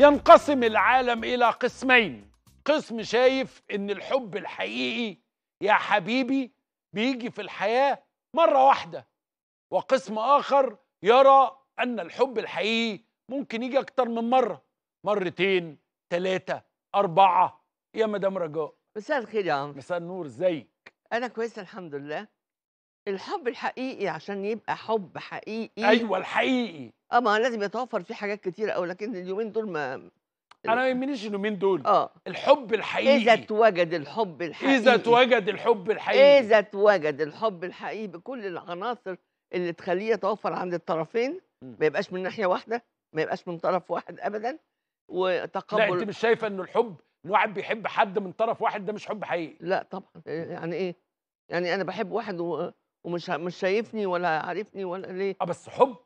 ينقسم العالم إلى قسمين قسم شايف إن الحب الحقيقي يا حبيبي بيجي في الحياة مرة واحدة وقسم آخر يرى أن الحب الحقيقي ممكن يجي أكتر من مرة مرتين ثلاثة أربعة يا مدام رجاء مساء الخير يا عمرو مساء النور ازيك انا كويسه الحمد لله الحب الحقيقي عشان يبقى حب حقيقي أيوه الحقيقي. آه، ما لازم يتوفر فيه حاجات كتير قوي لكن اليومين دول ما أنا ما يهمنيش اليومين دول، آه. الحب الحقيقي إذا اتوجد الحب الحقيقي إذا اتوجد الحب الحقيقي. إذا اتوجد الحب الحقيقي بكل العناصر اللي تخليه يتوفر عند الطرفين، ما يبقاش من ناحية واحدة، ما يبقاش من طرف واحد أبدًا، وتقبل لا أنتِ مش شايفة إن الحب إن واحد بيحب حد من طرف واحد ده مش حب حقيقي. لأ طبعًا، يعني إيه؟ يعني أنا بحب واحد و ومش مش شايفني ولا عارفني ولا ليه اه بس حب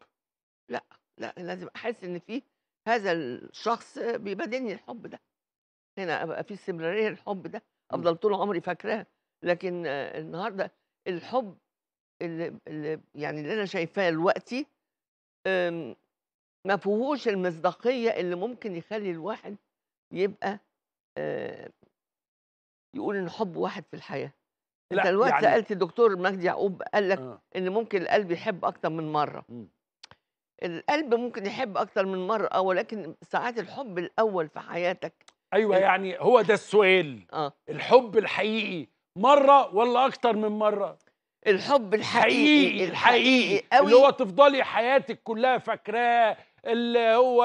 لا لا لازم احس ان في هذا الشخص بيبادلني الحب ده هنا ابقى في استمراريه الحب ده افضل طول عمري فاكراها لكن النهارده الحب اللي, اللي يعني اللي انا شايفاه دلوقتي ما فيهوش المصداقيه اللي ممكن يخلي الواحد يبقى آه، يقول ان حب واحد في الحياه انت دلوقتي يعني... سالت الدكتور مجدي يعقوب قال لك آه. ان ممكن القلب يحب اكتر من مره م. القلب ممكن يحب اكتر من مره ولكن ساعات الحب الاول في حياتك ايوه يعني هو ده السؤال آه. الحب الحقيقي مره ولا اكتر من مره الحب الحقيقي الحقيقي, الحقيقي قوي اللي هو تفضلي حياتك كلها فاكراه اللي هو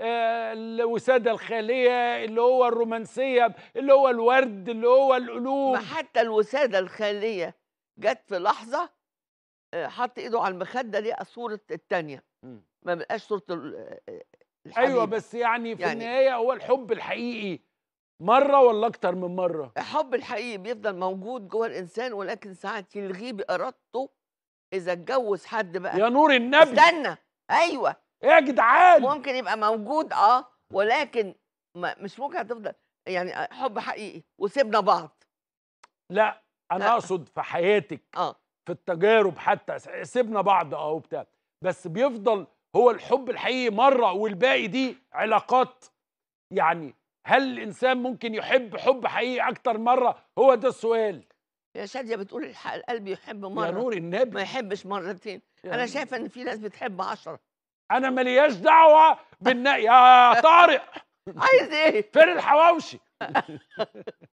آه، الوساده الخاليه اللي هو الرومانسيه اللي هو الورد اللي هو القلوب ما حتى الوساده الخاليه جت في لحظه آه، حط ايده على المخده دي صوره الثانيه ما بقاش صوره آه، أيوة، الحبيب. ايوه بس يعني في يعني النهايه هو الحب الحقيقي مره ولا اكتر من مره الحب الحقيقي بيفضل موجود جوه الانسان ولكن ساعات يلغيه بارادته اذا اتجوز حد بقى يا نور النبي استنى ايوه ايه يا جدعان ممكن يبقى موجود اه ولكن مش ممكن هتفضل يعني آه، حب حقيقي وسيبنا بعض لا انا لا. اقصد في حياتك اه في التجارب حتى سيبنا بعض اه وبتاع بس بيفضل هو الحب الحقيقي مره والباقي دي علاقات يعني هل الانسان ممكن يحب حب حقيقي اكتر مره هو ده السؤال يا شادية بتقول القلب يحب مرة يا نور النبي ما يحبش مرتين أنا شايفة إن في ناس بتحب عشرة انا مالياش دعوه بالنا يا طارق عايز ايه فين الحواوشي